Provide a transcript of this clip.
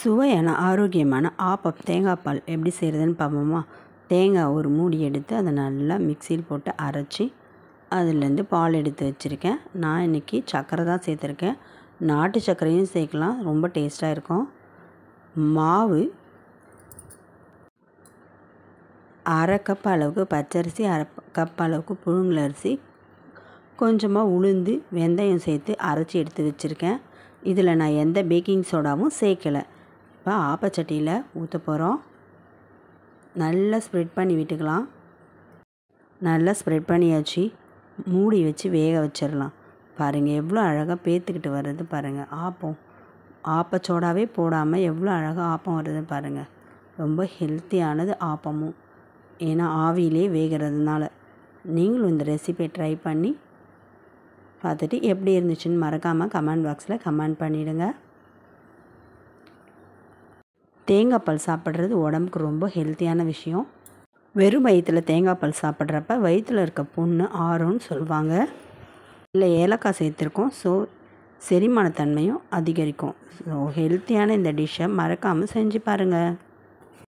சுவையான ஆரோக்கியமான ஆப்பம் தேங்காய் பால் எப்படி செய்கிறதுன்னு பார்ப்போமா தேங்காய் ஒரு மூடி எடுத்து அதை நல்லா மிக்சியில் போட்டு அரைச்சி அதுலேருந்து பால் எடுத்து வச்சுருக்கேன் நான் இன்றைக்கி சர்க்கரை தான் சேர்த்துருக்கேன் நாட்டு சர்க்கரையும் சேர்க்கலாம் ரொம்ப டேஸ்ட்டாக இருக்கும் மாவு அரை கப் அளவுக்கு பச்சரிசி அரை கப் அளவுக்கு புழுங்கல் அரிசி கொஞ்சமாக உளுந்து வெந்தயம் சேர்த்து அரைச்சி எடுத்து வச்சுருக்கேன் இதில் நான் எந்த பேக்கிங் சோடாவும் சேர்க்கலை இப்போ ஆப்பச்சட்டியில் ஊற்ற போகிறோம் நல்லா ஸ்ப்ரெட் பண்ணி விட்டுக்கலாம் நல்லா ஸ்ப்ரெட் பண்ணியாச்சு மூடி வச்சு வேக வச்சிடலாம் பாருங்கள் எவ்வளோ அழகாக பேத்துக்கிட்டு வர்றது பாருங்கள் ஆப்பம் ஆப்பச்சோடாவே போடாமல் எவ்வளோ அழகாக ஆப்பம் வருது பாருங்கள் ரொம்ப ஹெல்த்தியானது ஆப்பமும் ஏன்னா ஆவியிலே வேகிறதுனால நீங்களும் இந்த ரெசிபியை ட்ரை பண்ணி பார்த்துட்டு எப்படி இருந்துச்சுன்னு மறக்காமல் கமெண்ட் பாக்ஸில் கமெண்ட் பண்ணிவிடுங்க தேங்காய் பால் சாப்பிட்றது உடம்புக்கு ரொம்ப ஹெல்த்தியான விஷயம் வெறும் வயிற்றில் தேங்காய் பால் சாப்பிட்றப்ப வயிற்றில் இருக்க புண்ணு ஆறும்னு சொல்லுவாங்க இல்லை ஏலக்காய் சேர்த்துருக்கோம் ஸோ செரிமானத்தன்மையும் அதிகரிக்கும் ஸோ ஹெல்த்தியான இந்த டிஷ்ஷை மறக்காமல் செஞ்சு பாருங்கள்